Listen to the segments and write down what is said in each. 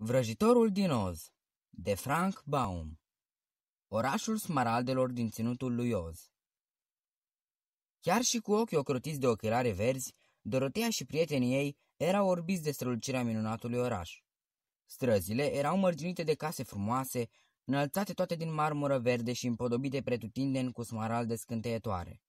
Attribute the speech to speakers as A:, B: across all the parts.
A: Vrăjitorul din Oz de Frank Baum Orașul smaraldelor din ținutul lui Oz Chiar și cu ochii ocrotiți de ochelare verzi, Dorotea și prietenii ei erau orbiți de strălucirea minunatului oraș. Străzile erau mărginite de case frumoase, înălțate toate din marmură verde și împodobite pretutindeni cu smaralde scânteietoare.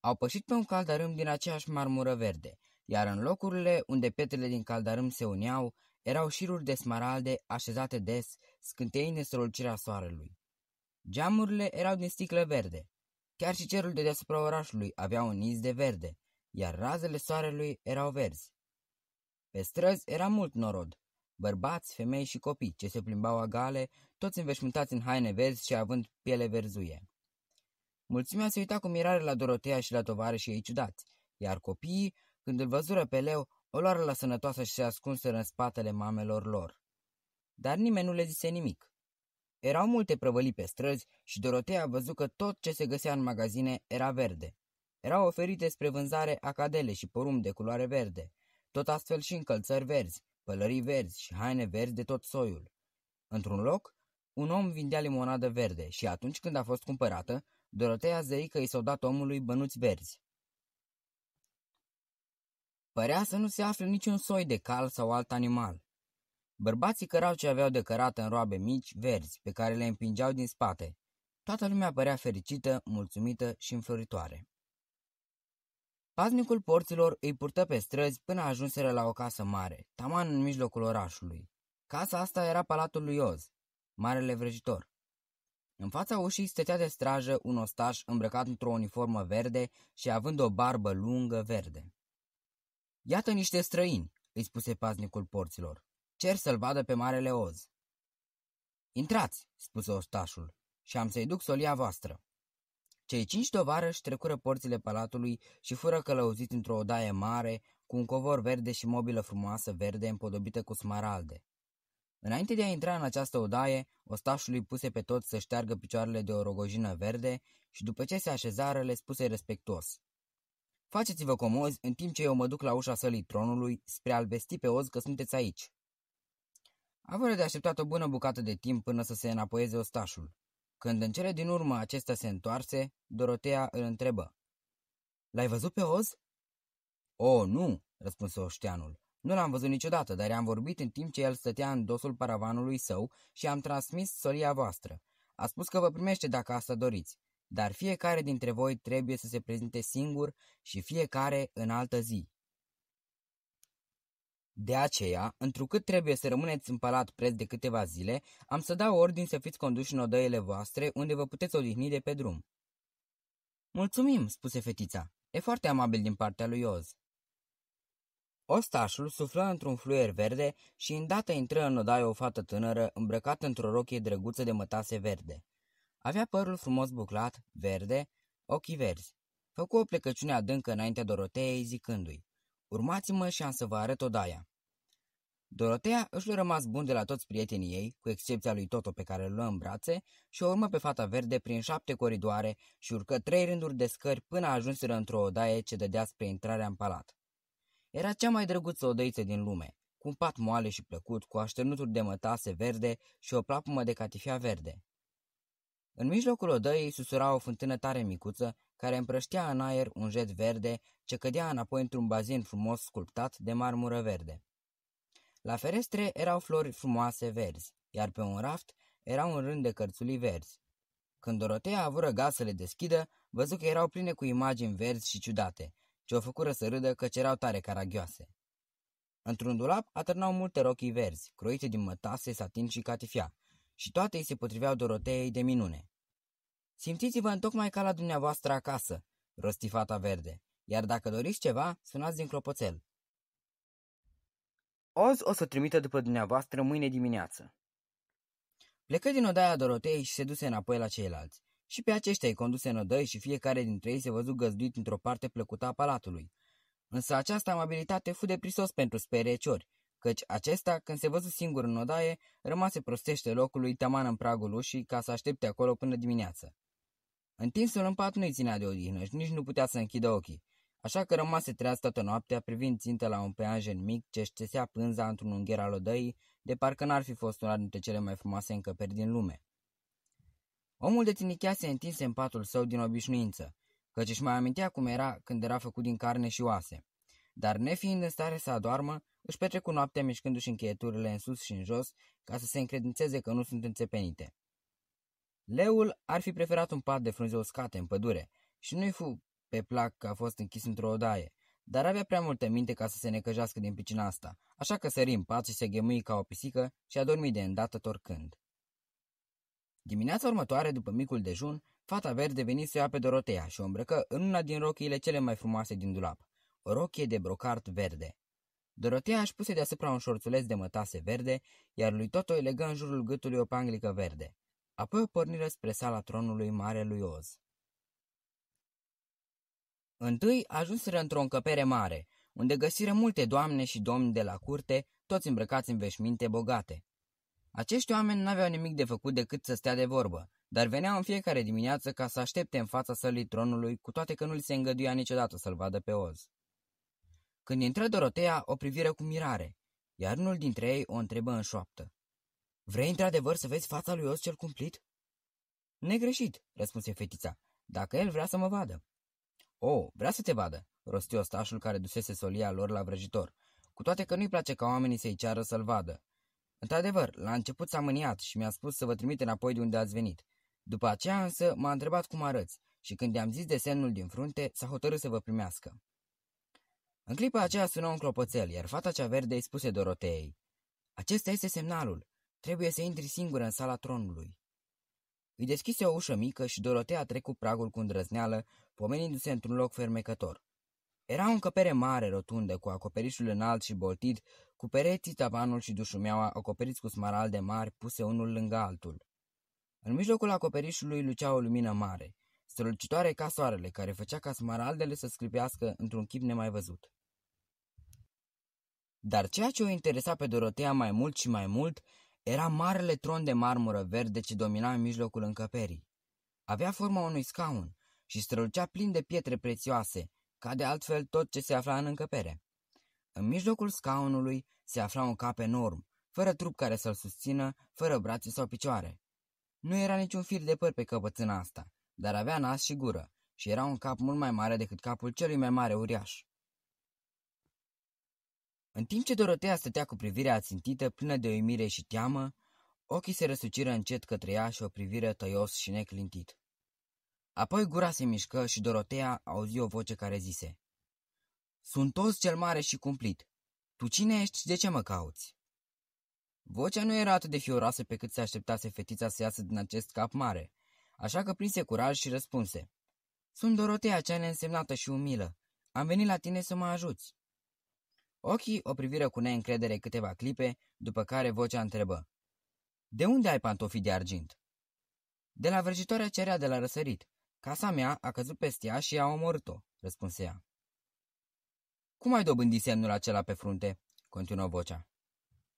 A: Au pășit pe un caldarâm din aceeași marmură verde, iar în locurile unde petrele din caldarâm se uneau, erau șiruri de smaralde așezate des, scânteind strălucirea soarelui. Geamurile erau din sticlă verde. Chiar și cerul de deasupra orașului avea un iz de verde, iar razele soarelui erau verzi. Pe străzi era mult norod, bărbați, femei și copii ce se plimbau agale, toți înveșmântați în haine verzi și având piele verzuie. Mulțimea se uita cu mirare la Dorotea și la tovarășii ei ciudați, iar copiii, când îl văzură pe Leu, o luară la sănătoasă și se ascunseră în spatele mamelor lor. Dar nimeni nu le zise nimic. Erau multe prăvălii pe străzi și Dorotea a văzut că tot ce se găsea în magazine era verde. Erau oferite spre vânzare acadele și porumb de culoare verde, tot astfel și încălțări verzi, pălării verzi și haine verzi de tot soiul. Într-un loc, un om vindea limonadă verde și atunci când a fost cumpărată, Dorotea zăi că i s-au dat omului bănuți verzi. Părea să nu se afle niciun soi de cal sau alt animal. Bărbații cărau ce aveau de cărat în roabe mici, verzi, pe care le împingeau din spate. Toată lumea părea fericită, mulțumită și înfloritoare. Paznicul porților îi purtă pe străzi până ajunseră la o casă mare, taman în mijlocul orașului. Casa asta era palatul lui Oz, marele vrăjitor. În fața ușii stătea de strajă un ostaș îmbrăcat într-o uniformă verde și având o barbă lungă verde. Iată niște străini, îi spuse paznicul porților. Cer să-l vadă pe Marele Oz. Intrați, spuse ostașul, și am să-i duc solia voastră. Cei cinci tovarăși trecură porțile palatului și fură călăuziți într-o odaie mare, cu un covor verde și mobilă frumoasă verde împodobită cu smaralde. Înainte de a intra în această odaie, îi puse pe toți să șteargă picioarele de o rogojină verde și după ce se așezară le spuse respectuos. Faceți-vă comozi în timp ce eu mă duc la ușa sălii tronului spre a-l vesti pe Oz că sunteți aici. Având de așteptat o bună bucată de timp până să se înapoieze ostașul. Când în cele din urmă acesta se întoarse, Dorotea îl întrebă. L-ai văzut pe Oz? O, nu, răspunse oșteanul. Nu l-am văzut niciodată, dar am vorbit în timp ce el stătea în dosul paravanului său și am transmis solia voastră. A spus că vă primește dacă asta doriți. Dar fiecare dintre voi trebuie să se prezinte singur și fiecare în altă zi. De aceea, întrucât trebuie să rămâneți împălat preț de câteva zile, am să dau ordin să fiți conduși în odăile voastre, unde vă puteți odihni de pe drum. Mulțumim, spuse fetița. E foarte amabil din partea lui Oz. Ostașul suflă într-un fluier verde și îndată intră în odaie o fată tânără îmbrăcată într-o rochie drăguță de mătase verde. Avea părul frumos buclat, verde, ochii verzi. Făcu o plecăciune adâncă înaintea Doroteei zicându-i, Urmați-mă și am să vă arăt odaia. Dorotea își rămas bun de la toți prietenii ei, cu excepția lui Toto pe care îl luă în brațe, și o urmă pe fata verde prin șapte coridoare și urcă trei rânduri de scări până ajunseră într-o odaie ce dădea spre intrarea în palat. Era cea mai drăguță odăiță din lume, cu un pat moale și plăcut, cu așternuturi de mătase verde și o plapumă de catifea verde. În mijlocul odăii susura o fântână tare micuță, care împrăștea în aer un jet verde ce cădea înapoi într-un bazin frumos sculptat de marmură verde. La ferestre erau flori frumoase verzi, iar pe un raft era un rând de cărțulii verzi. Când Dorotea a avut răgat să le deschidă, văzu că erau pline cu imagini verzi și ciudate, ce o făcură să râdă că erau tare caragioase. Într-un dulap atârnau multe rochii verzi, croite din mătase, satin și catifia, și toate îi se potriveau Doroteei de minune. Simțiți-vă întocmai ca la dumneavoastră acasă, rostifata verde, iar dacă doriți ceva, sunați din clopoțel. Oz o să trimită după dumneavoastră mâine dimineață. Plecă din odaia Dorotei și se duse înapoi la ceilalți. Și pe aceștia îi conduse în odăi și fiecare dintre ei se văzut găzduit într-o parte plăcută a palatului. Însă această amabilitate fu prisos pentru sperieciori, căci acesta, când se văză singur în odaie, rămase prostește locului taman în pragul ușii ca să aștepte acolo până dimineață. Întinsul în pat nu-i ținea de odihnă și nici nu putea să închidă ochii, așa că rămase treaz toată noaptea privind țintă la un peanjen mic ce șcesea pânza într-un ungher al odăii, de parcă n-ar fi fost una dintre cele mai frumoase încăperi din lume. Omul de tinichea se întinse în patul său din obișnuință, căci își mai amintea cum era când era făcut din carne și oase dar nefiind în stare să adoarmă, își petrecu noaptea mișcându-și încheieturile în sus și în jos, ca să se încredințeze că nu sunt înțepenite. Leul ar fi preferat un pat de frunze uscate în pădure și nu-i fu pe plac că a fost închis într-o odaie, dar avea prea multă minte ca să se necăjească din picina asta, așa că sări în pat și se ghemui ca o pisică și a dormit de îndată torcând. Dimineața următoare, după micul dejun, fata verde veni să ia pe Dorotea și o îmbrăcă în una din rochiile cele mai frumoase din dulap rochie de brocart verde. Dorotea își puse deasupra un șorțuleț de mătase verde, iar lui Toto îi legă în jurul gâtului o panglică verde. Apoi o porniră spre sala tronului Marelui Oz. Întâi ajunseră într-o încăpere mare, unde găsiră multe doamne și domni de la curte, toți îmbrăcați în veșminte bogate. Acești oameni n-aveau nimic de făcut decât să stea de vorbă, dar veneau în fiecare dimineață ca să aștepte în fața sălii tronului, cu toate că nu li se îngăduia niciodată să-l vadă pe Oz. Când intră Dorotea, o priviră cu mirare, iar unul dintre ei o întrebă în șoaptă. Vrei într-adevăr să vezi fața lui Os cel cumplit?" Negreșit," răspunse fetița, dacă el vrea să mă vadă." O, oh, vrea să te vadă," rosti ostașul care dusese solia lor la vrăjitor, cu toate că nu-i place ca oamenii să-i ceară să-l vadă. Într-adevăr, la început s-a mâniat și mi-a spus să vă trimit înapoi de unde ați venit. După aceea însă m-a întrebat cum arăți și când i-am zis desenul din frunte, s-a hotărât să vă primească. În clipa aceea sună un clopoțel, iar fata cea verde îi spuse Doroteei. Acesta este semnalul. Trebuie să intri singură în sala tronului. Îi deschise o ușă mică și Dorotea trecu pragul cu îndrăzneală, pomenindu-se într-un loc fermecător. Era o încăpere mare, rotundă, cu acoperișul înalt și boltit, cu pereții, tavanul și dușumeaua acoperiți cu smaralde mari puse unul lângă altul. În mijlocul acoperișului lucea o lumină mare, strălucitoare ca soarele, care făcea ca smaraldele să scripească într-un chip nemai văzut. Dar ceea ce o interesa pe Dorotea mai mult și mai mult era marele tron de marmură verde ce domina în mijlocul încăperii. Avea forma unui scaun și strălucea plin de pietre prețioase, ca de altfel tot ce se afla în încăpere. În mijlocul scaunului se afla un cap enorm, fără trup care să-l susțină, fără brațe sau picioare. Nu era niciun fir de păr pe căpățâna asta, dar avea nas și gură și era un cap mult mai mare decât capul celui mai mare uriaș. În timp ce Dorotea stătea cu privirea ațintită, plină de uimire și teamă, ochii se răsuciră încet către ea și o privire tăios și neclintit. Apoi gura se mișcă și Dorotea auzi o voce care zise Sunt toți cel mare și cumplit. Tu cine ești și de ce mă cauți?" Vocea nu era atât de fioroasă pe cât se așteptase fetița să iasă din acest cap mare, așa că prinse curaj și răspunse. Sunt Dorotea, cea neînsemnată și umilă. Am venit la tine să mă ajuți. Ochii o priviră cu neîncredere câteva clipe, după care vocea întrebă. De unde ai pantofii de argint?" De la vrăjitoarea cerea de la răsărit. Casa mea a căzut peste ea și a omorât-o," răspunse ea. Cum ai dobândit semnul acela pe frunte?" continuă vocea.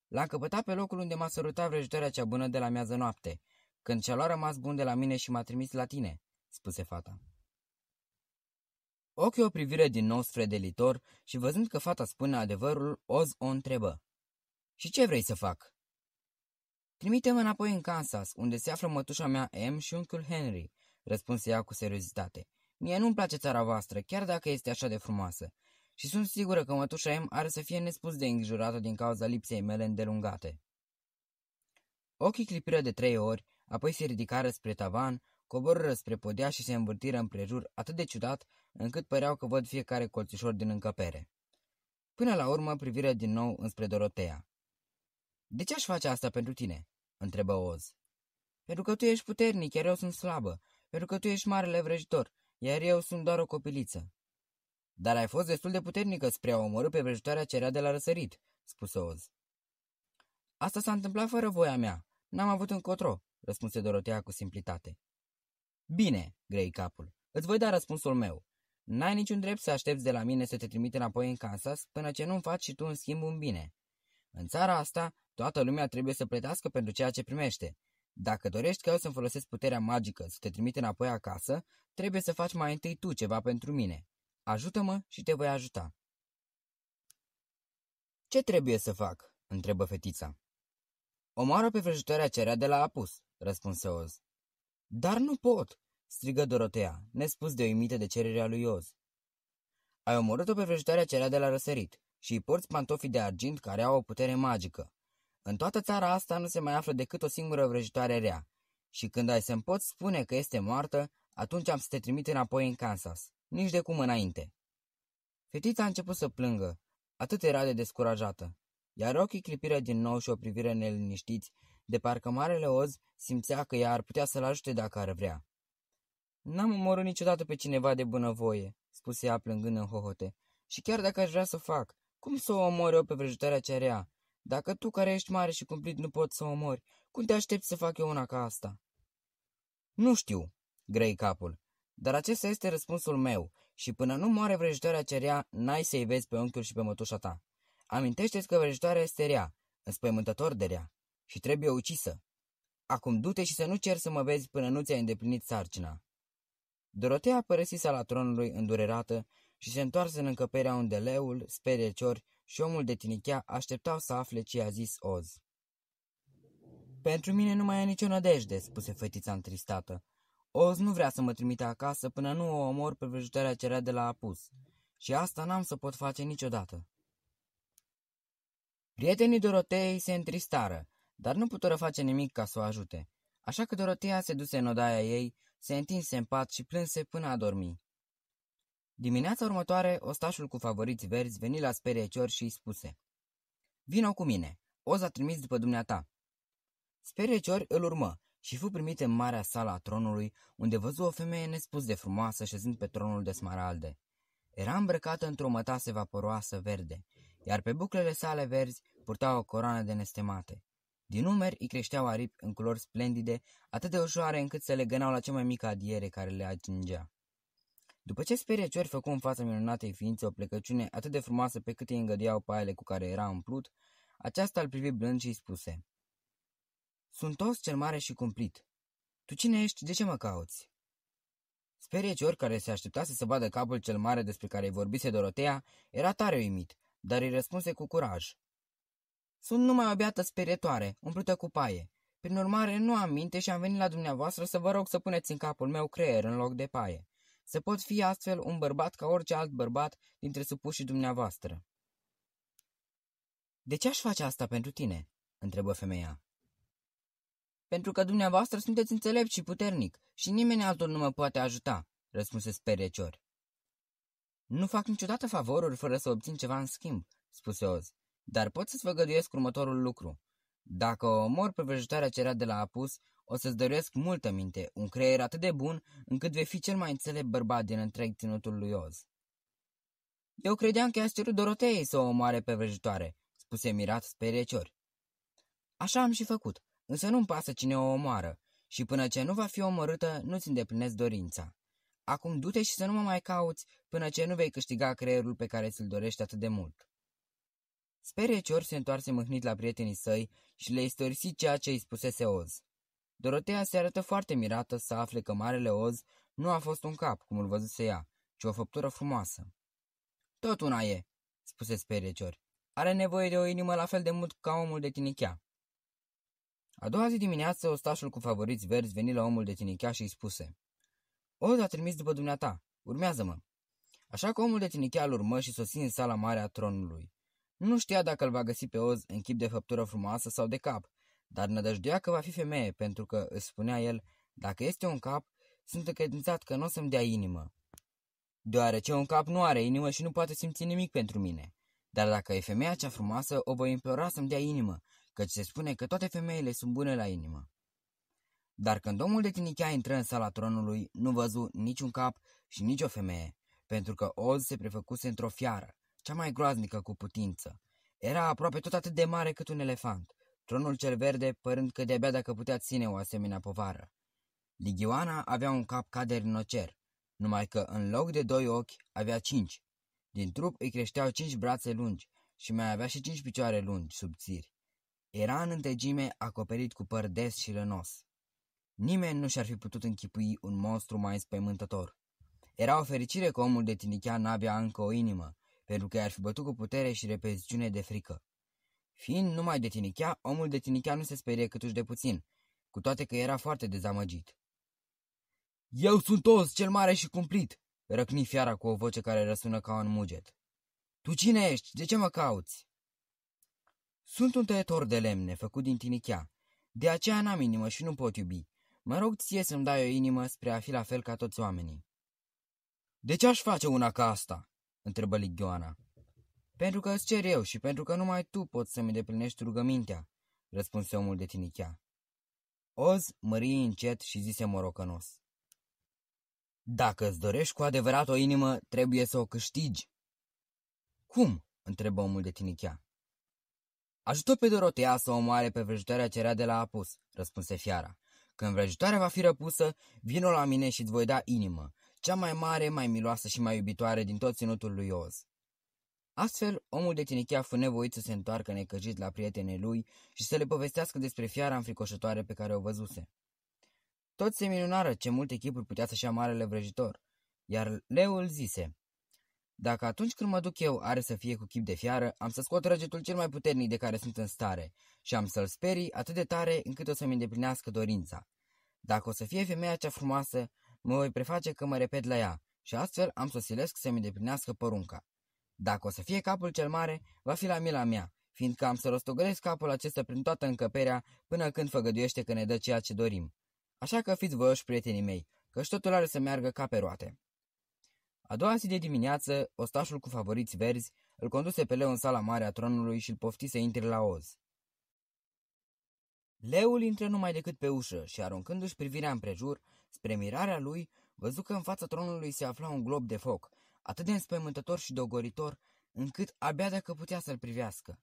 A: L-a căpătat pe locul unde m-a sărutat vrăjitoarea cea bună de la miază noapte, când ce-a luat rămas bun de la mine și m-a trimis la tine," spuse fata. Ochii o privire din nou spre delitor și văzând că fata spune adevărul, Oz o întrebă. Și ce vrei să fac?" Trimite-mă înapoi în Kansas, unde se află mătușa mea M și unchiul Henry," răspunse ea cu seriozitate. Mie nu-mi place țara voastră, chiar dacă este așa de frumoasă. Și sunt sigură că mătușa M are să fie nespus de îngrijorată din cauza lipsei mele îndelungate." Ochii clipiră de trei ori, apoi se ridicară spre tavan, coborâră spre podea și se învârtiră împrejur atât de ciudat încât păreau că văd fiecare colțișor din încăpere. Până la urmă privirea din nou înspre Dorotea. De ce aș face asta pentru tine?" întrebă Oz. Pentru că tu ești puternic, iar eu sunt slabă. Pentru că tu ești marele vrăjitor, iar eu sunt doar o copiliță." Dar ai fost destul de puternică spre a omorâ pe vrăjitoarea era de la răsărit," spuse Oz. Asta s-a întâmplat fără voia mea. N-am avut încotro," răspunse Dorotea cu simplitate. Bine," grei capul. Îți voi da răspunsul meu. N-ai niciun drept să aștepți de la mine să te trimite înapoi în Kansas până ce nu-mi faci și tu în schimb un bine. În țara asta, toată lumea trebuie să plătească pentru ceea ce primește. Dacă dorești ca eu să-mi folosesc puterea magică să te trimite înapoi acasă, trebuie să faci mai întâi tu ceva pentru mine. Ajută-mă și te voi ajuta. Ce trebuie să fac? întrebă fetița. Omoară pe vrăjitoarea cerea de la apus, răspunse Oz. Dar nu pot strigă Dorotea, nespus de uimită de cererea lui Oz. Ai omorât-o pe vrăjitoarea cerea de la răsărit și îi porți pantofii de argint care au o putere magică. În toată țara asta nu se mai află decât o singură vrăjitoare rea și când ai să-mi poți spune că este moartă, atunci am să te trimit înapoi în Kansas, nici de cum înainte. Fetița a început să plângă, atât era de descurajată, iar ochii clipiră din nou și o privire neliniștiți, de parcă Marele Oz simțea că ea ar putea să-l ajute dacă ar vrea. N-am omorât niciodată pe cineva de bunăvoie," spuse ea plângând în hohote. Și chiar dacă aș vrea să fac, cum să o omor eu pe vrăjitoarea ce rea? Dacă tu care ești mare și cumplit nu poți să o omori, cum te aștepți să fac eu una ca asta?" Nu știu," grei capul, dar acesta este răspunsul meu și până nu moare vrăjitoarea ce rea, n-ai să-i vezi pe unchiul și pe mătușa ta. Amintește-ți că vrăjitoarea este rea, înspăimântător de rea, și trebuie ucisă. Acum du-te și să nu cer să mă vezi până nu ți-ai îndeplinit sarcina." Dorotea părăsit sala tronului îndurerată și se întoarse în încăperea unde leul, speriecior și omul de tinichea așteptau să afle ce a zis Oz. Pentru mine nu mai e nicio nădejde," spuse fetița întristată. Oz nu vrea să mă trimite acasă până nu o omor pe vrăjitoarea cerea de la apus. Și asta n-am să pot face niciodată." Prietenii Dorotei se întristară, dar nu putură face nimic ca să o ajute. Așa că Dorotea se duse în odaia ei, se întinse în pat și plânse până a dormi. Dimineața următoare, ostașul cu favoriți verzi veni la speriecior și îi spuse Vino cu mine, O a trimis după dumneata. Speriecior îl urmă și fu primit în marea sala a tronului, unde văzu o femeie nespus de frumoasă șezând pe tronul de smaralde. Era îmbrăcată într-o mătase vaporoasă verde, iar pe buclele sale verzi purta o coroană de nestemate. Din numeri îi creșteau aripi în culori splendide, atât de ușoare încât se legănau la cea mai mică adiere care le atingea. După ce sperieciori făcu în fața minunatei ființe o plecăciune atât de frumoasă pe cât îi îngădeau paiele cu care era umplut, aceasta îl privi blând și îi spuse Sunt tos cel mare și cumplit. Tu cine ești? De ce mă cauți?" Speriecior care se aștepta să vadă capul cel mare despre care îi vorbise Dorotea era tare uimit, dar îi răspunse cu curaj. Sunt numai o beată sperietoare, umplută cu paie. Prin urmare, nu am minte și am venit la dumneavoastră să vă rog să puneți în capul meu creier în loc de paie. Să pot fi astfel un bărbat ca orice alt bărbat dintre supușii dumneavoastră. De ce aș face asta pentru tine?" întrebă femeia. Pentru că dumneavoastră sunteți înțelept și puternic și nimeni altul nu mă poate ajuta," răspunse sperecior. Nu fac niciodată favoruri fără să obțin ceva în schimb," spuse Oz. Dar pot să-ți făgăduiesc următorul lucru. Dacă o omor pe vrăjitoarea ce de la apus, o să-ți dăruiesc multă minte, un creier atât de bun, încât vei fi cel mai înțelept bărbat din întreg ținutul lui Oz. Eu credeam că a cerut Dorotei să o omoare pe vrăjitoare, spuse mirat speriecior. Așa am și făcut, însă nu-mi pasă cine o omoară și până ce nu va fi omorâtă, nu-ți îndeplinesc dorința. Acum du-te și să nu mă mai cauți până ce nu vei câștiga creierul pe care ți-l dorești atât de mult. Sperecior se întoarse mâhnit la prietenii săi și le istorisi ceea ce îi spusese Oz. Dorotea se arătă foarte mirată să afle că Marele Oz nu a fost un cap, cum îl văzuse ea, ci o făptură frumoasă. Tot una e, spuse Sperecior. Are nevoie de o inimă la fel de mult ca omul de tinichea. A doua zi dimineață, ostașul cu favoriți verzi veni la omul de tinichea și îi spuse Oz a trimis după dumneata, urmează-mă. Așa că omul de tinichea îl urmă și sosi în sala mare a tronului. Nu știa dacă îl va găsi pe Oz în chip de făptură frumoasă sau de cap, dar nădăjduia că va fi femeie, pentru că, îți spunea el, dacă este un cap, sunt încredințat că nu o să-mi dea inimă. Deoarece un cap nu are inimă și nu poate simți nimic pentru mine. Dar dacă e femeia cea frumoasă, o voi implora să-mi dea inimă, căci se spune că toate femeile sunt bune la inimă. Dar când omul de tinichea intră în sala tronului, nu văzu niciun cap și nicio femeie, pentru că Oz se prefăcuse într-o fiară cea mai groaznică cu putință. Era aproape tot atât de mare cât un elefant, tronul cel verde părând că de-abia dacă putea ține o asemenea povară. Ligioana avea un cap ca de rinocer, numai că în loc de doi ochi avea cinci. Din trup îi creșteau cinci brațe lungi și mai avea și cinci picioare lungi, subțiri. Era în întregime acoperit cu păr des și lănos. Nimeni nu și-ar fi putut închipui un monstru mai înspăimântător. Era o fericire că omul de tinichea n-avea încă o inimă, pentru că i-ar fi bătut cu putere și repeziciune de frică. Fiind numai de tinichea, omul de tinichea nu se sperie câtuși de puțin, cu toate că era foarte dezamăgit. Eu sunt os, cel mare și cumplit!" răcni fiara cu o voce care răsună ca un muget. Tu cine ești? De ce mă cauți?" Sunt un tăietor de lemne, făcut din tinichea. De aceea n-am inimă și nu pot iubi. Mă rog ție să-mi dai o inimă spre a fi la fel ca toți oamenii." De ce aș face una ca asta?" întrebă Ligioana. Pentru că îți cer eu și pentru că numai tu poți să-mi deplinești rugămintea, răspunse omul de tinichea. Oz mărie încet și zise morocănos. Dacă îți dorești cu adevărat o inimă, trebuie să o câștigi. Cum? întrebă omul de tinichea. Ajută pe Dorotea să omoare pe vrăjitoarea era de la apus, răspunse fiara. Când vrăjitoarea va fi răpusă, vino la mine și îți voi da inimă, cea mai mare, mai miloasă și mai iubitoare din tot ținutul lui Oz. Astfel, omul de tinichea fost nevoit să se întoarcă necăjit la prietenii lui și să le povestească despre fiara înfricoșătoare pe care o văzuse. Toți se minunară ce multe chipuri putea să-și ia marele vrăjitor, iar leul zise, Dacă atunci când mă duc eu are să fie cu chip de fiară, am să scot răgetul cel mai puternic de care sunt în stare și am să-l sperii atât de tare încât o să-mi îndeplinească dorința. Dacă o să fie femeia cea frumoasă, mă voi preface că mă repet la ea și astfel am să silesc să-mi îndeplinească porunca. Dacă o să fie capul cel mare, va fi la mila mea, fiindcă am să rostogolesc capul acesta prin toată încăperea până când făgăduiește că ne dă ceea ce dorim. Așa că fiți voioși, prietenii mei, și totul are să meargă ca pe roate. A doua zi de dimineață, ostașul cu favoriți verzi îl conduse pe leu în sala mare a tronului și îl pofti să intre la oz. Leul intră numai decât pe ușă și, aruncându-și privirea împrejur, Spre mirarea lui, văzu că în fața tronului se afla un glob de foc, atât de înspăimântător și dogoritor, încât abia dacă putea să-l privească.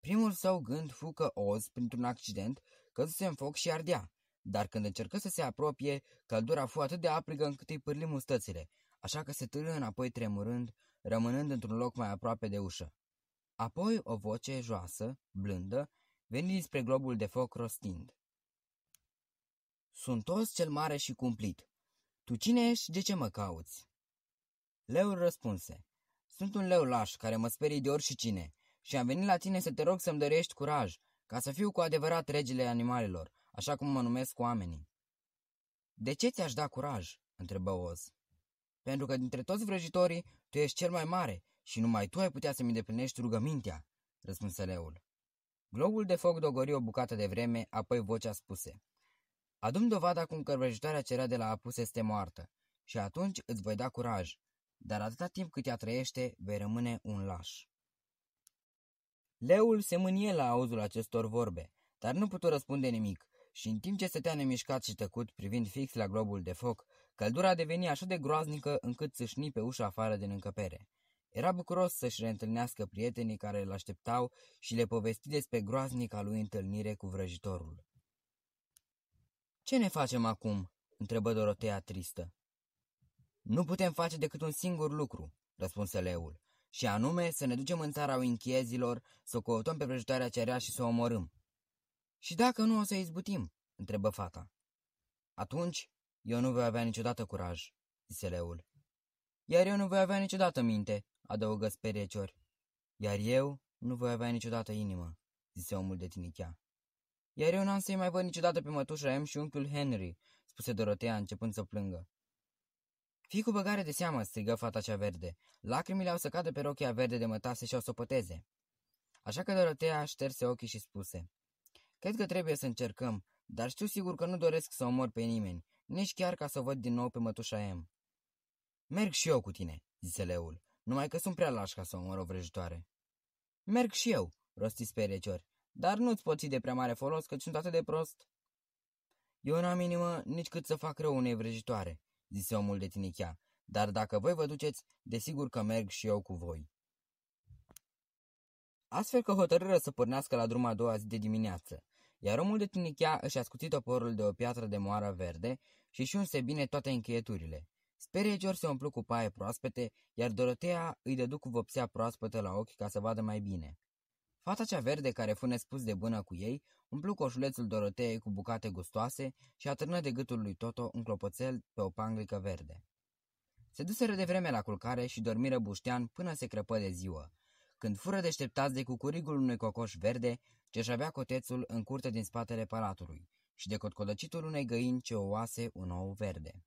A: Primul său gând fu că Oz, printr-un accident, căzuse în foc și ardea, dar când încercă să se apropie, căldura fu atât de aprigă încât îi pârli mustățile, așa că se târâ înapoi tremurând, rămânând într-un loc mai aproape de ușă. Apoi o voce joasă, blândă, veni spre globul de foc rostind. Sunt toți cel mare și cumplit. Tu cine ești, de ce mă cauți? Leul răspunse. Sunt un leu laș care mă sperie de și cine și am venit la tine să te rog să-mi dorești curaj, ca să fiu cu adevărat regele animalelor, așa cum mă numesc oamenii. De ce ți-aș da curaj? întrebă Oz. Pentru că dintre toți vrăjitorii, tu ești cel mai mare și numai tu ai putea să-mi îndeplinești rugămintea, răspunse leul. Globul de foc dogori o bucată de vreme, apoi vocea spuse. Adum dovada cum cărbăjitoarea cerea de la apus este moartă și atunci îți voi da curaj, dar atâta timp cât ea trăiește, vei rămâne un laș. Leul se mânie la auzul acestor vorbe, dar nu putu răspunde nimic și în timp ce stătea nemișcat și tăcut privind fix la globul de foc, căldura deveni așa de groaznică încât țâșni pe ușa afară din încăpere. Era bucuros să-și reîntâlnească prietenii care îl așteptau și le povesti despre groaznica lui întâlnire cu vrăjitorul. Ce ne facem acum?" întrebă Dorotea tristă. Nu putem face decât un singur lucru," răspunse leul, și anume să ne ducem în țara închiezilor, să o căutăm pe prăjitoarea cerea și să o omorâm." Și dacă nu o să izbutim?" întrebă fata. Atunci eu nu voi avea niciodată curaj," zise leul. Iar eu nu voi avea niciodată minte," adăugă speriecior. Iar eu nu voi avea niciodată inimă," zise omul de tinichea. Iar eu n-am să-i mai văd niciodată pe mătușa M și unchiul Henry, spuse Dorotea începând să plângă. Fii cu băgare de seamă, strigă fata cea verde. Lacrimile au să cadă pe rochia verde de mătase și o să poteze. Așa că Dorotea șterse ochii și spuse. Cred că trebuie să încercăm, dar știu sigur că nu doresc să omor pe nimeni, nici chiar ca să văd din nou pe mătușa M. Merg și eu cu tine, zise leul, numai că sunt prea lași ca să omor o vrăjitoare. Merg și eu, rosti speriecior, dar nu-ți poți de prea mare folos, că sunt atât de prost. Eu n-am inimă nici cât să fac rău unei vrăjitoare, zise omul de tinichea, dar dacă voi vă duceți, desigur că merg și eu cu voi. Astfel că hotărâră să pornească la drum a doua zi de dimineață, iar omul de tinichea își ascuțit toporul de o piatră de moară verde și șunse bine toate încheieturile. Speriecior se umplu cu paie proaspete, iar Dorotea îi dădu cu vopsea proaspătă la ochi ca să vadă mai bine. Fata cea verde care fune spus de bună cu ei, umplu coșulețul Doroteei cu bucate gustoase și atârnă de gâtul lui Toto un clopoțel pe o panglică verde. Se duseră de vreme la culcare și dormiră buștean până se crăpă de ziua, când fură deșteptați de cucurigul unui cocoș verde ce își avea cotețul în curte din spatele palatului și de cotcolăcitul unei găini ce oase un ou verde.